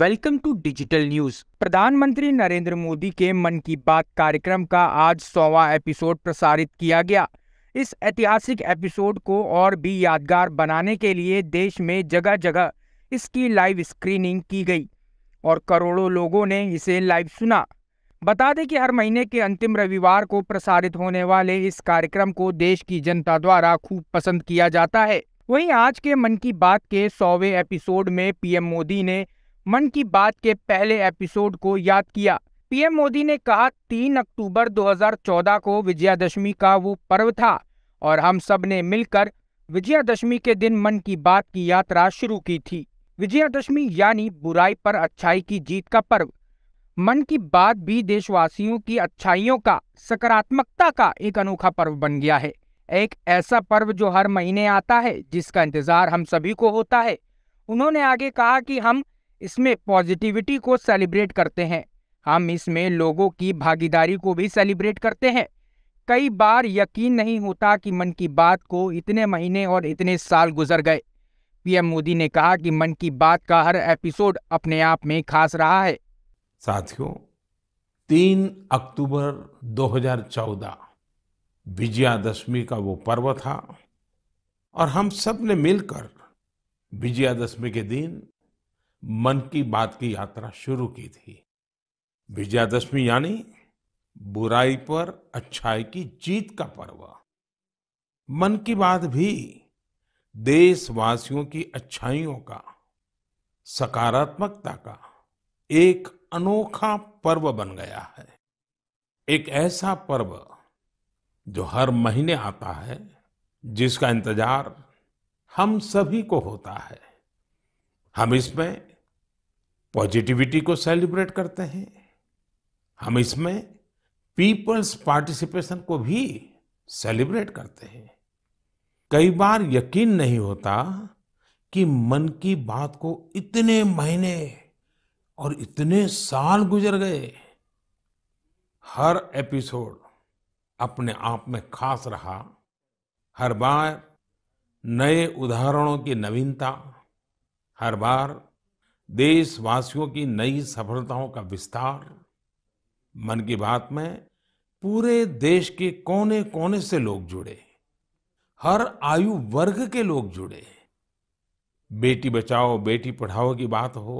Welcome to digital news प्रधानमंत्री नरेंद्र मोदी के मन की बात कार्यक्रम का आज सौवा एपिसोड प्रसारित किया गया इस ऐतिहासिक एपिसोड को और भी यादगार बनाने के लिए देश में जगह जगह इसकी लाइव स्क्रीनिंग की गई और करोड़ों लोगों ने इसे लाइव सुना बता दें कि हर महीने के अंतिम रविवार को प्रसारित होने वाले इस कार्यक्रम को देश की जनता द्वारा खूब पसंद किया जाता है वहीं आज के मन की बात के सौवे एपिसोड में पीएम मोदी ने मन की बात के पहले एपिसोड को याद किया पीएम मोदी ने कहा तीन अक्टूबर 2014 को विजयादशमी का वो पर्व था और हम सब ने मिलकर विजयादशमी के दिन मन की बात की यात्रा शुरू की थी विजयादशमी यानी बुराई पर अच्छाई की जीत का पर्व मन की बात भी देशवासियों की अच्छाइयों का सकारात्मकता का एक अनोखा पर्व बन गया है एक ऐसा पर्व जो हर महीने आता है जिसका इंतजार हम सभी को होता है उन्होंने आगे कहा कि हम इसमें पॉजिटिविटी को सेलिब्रेट करते हैं हम इसमें लोगों की भागीदारी को भी सेलिब्रेट करते हैं कई बार यकीन नहीं होता कि मन की बात को इतने महीने और इतने साल गुजर गए पीएम मोदी ने कहा कि मन की बात का हर एपिसोड अपने आप में खास रहा है साथियों तीन अक्टूबर 2014 विजयादशमी का वो पर्व था और हम सब ने मिलकर विजयादशमी के दिन मन की बात की यात्रा शुरू की थी विजयादशमी यानी बुराई पर अच्छाई की जीत का पर्व मन की बात भी देशवासियों की अच्छाइयों का सकारात्मकता का एक अनोखा पर्व बन गया है एक ऐसा पर्व जो हर महीने आता है जिसका इंतजार हम सभी को होता है हम इसमें पॉजिटिविटी को सेलिब्रेट करते हैं हम इसमें पीपल्स पार्टिसिपेशन को भी सेलिब्रेट करते हैं कई बार यकीन नहीं होता कि मन की बात को इतने महीने और इतने साल गुजर गए हर एपिसोड अपने आप में खास रहा हर बार नए उदाहरणों की नवीनता हर बार देशवासियों की नई सफलताओं का विस्तार मन की बात में पूरे देश के कोने कोने से लोग जुड़े हर आयु वर्ग के लोग जुड़े बेटी बचाओ बेटी पढ़ाओ की बात हो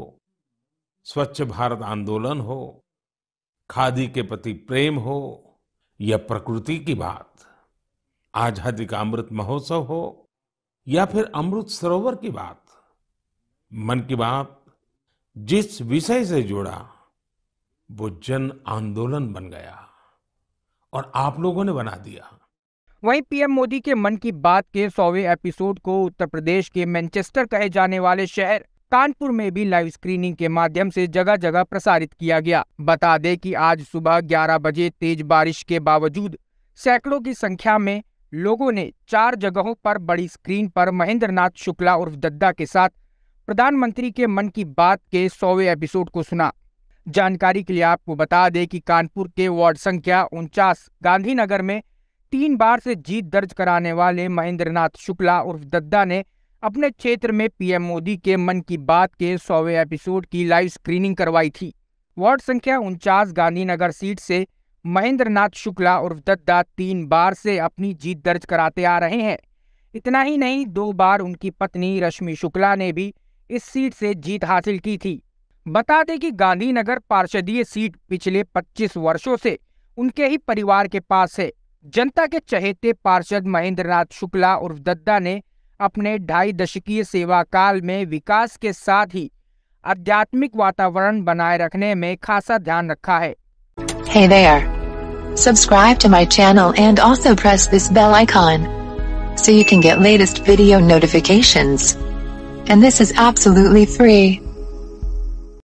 स्वच्छ भारत आंदोलन हो खादी के प्रति प्रेम हो या प्रकृति की बात आजादी का अमृत महोत्सव हो या फिर अमृत सरोवर की बात मन की बात जिस विषय से जुड़ा वो जन आंदोलन बन गया और आप लोगों ने बना दिया वहीं पीएम मोदी के मन की बात के सौवे एपिसोड को उत्तर प्रदेश के मैनचेस्टर कहे जाने वाले शहर कानपुर में भी लाइव स्क्रीनिंग के माध्यम से जगह जगह प्रसारित किया गया बता दें कि आज सुबह 11 बजे तेज बारिश के बावजूद सैकड़ों की संख्या में लोगों ने चार जगहों पर बड़ी स्क्रीन पर महेंद्र नाथ शुक्ला उर्फ दद्दा के साथ प्रधानमंत्री के मन की बात के सौवे एपिसोड को सुना जानकारी के लिए आपको बता दें कि कानपुर के वार्ड संख्या उनचास गांधीनगर में तीन बार से जीत दर्ज कराने वाले महेंद्रनाथ शुक्ला उर्फ दद्दा ने अपने क्षेत्र में पीएम मोदी के मन की बात के सौवे एपिसोड की लाइव स्क्रीनिंग करवाई थी वार्ड संख्या उनचास गांधीनगर सीट से महेंद्रनाथ शुक्ला उर्फ दद्दा तीन बार से अपनी जीत दर्ज कराते आ रहे हैं इतना ही नहीं दो बार उनकी पत्नी रश्मि शुक्ला ने भी इस सीट से जीत हासिल की थी बता दें कि गांधीनगर पार्षदीय सीट पिछले 25 वर्षों से उनके ही परिवार के पास है जनता के चहेते पार्षद महेंद्र नाथ शुक्ला उर्फ दद्दा ने अपने ढाई दशकीय सेवा काल में विकास के साथ ही आध्यात्मिक वातावरण बनाए रखने में खासा ध्यान रखा है hey there. Subscribe to my channel and also press this bell icon so you can get latest video notifications. and this is absolutely free.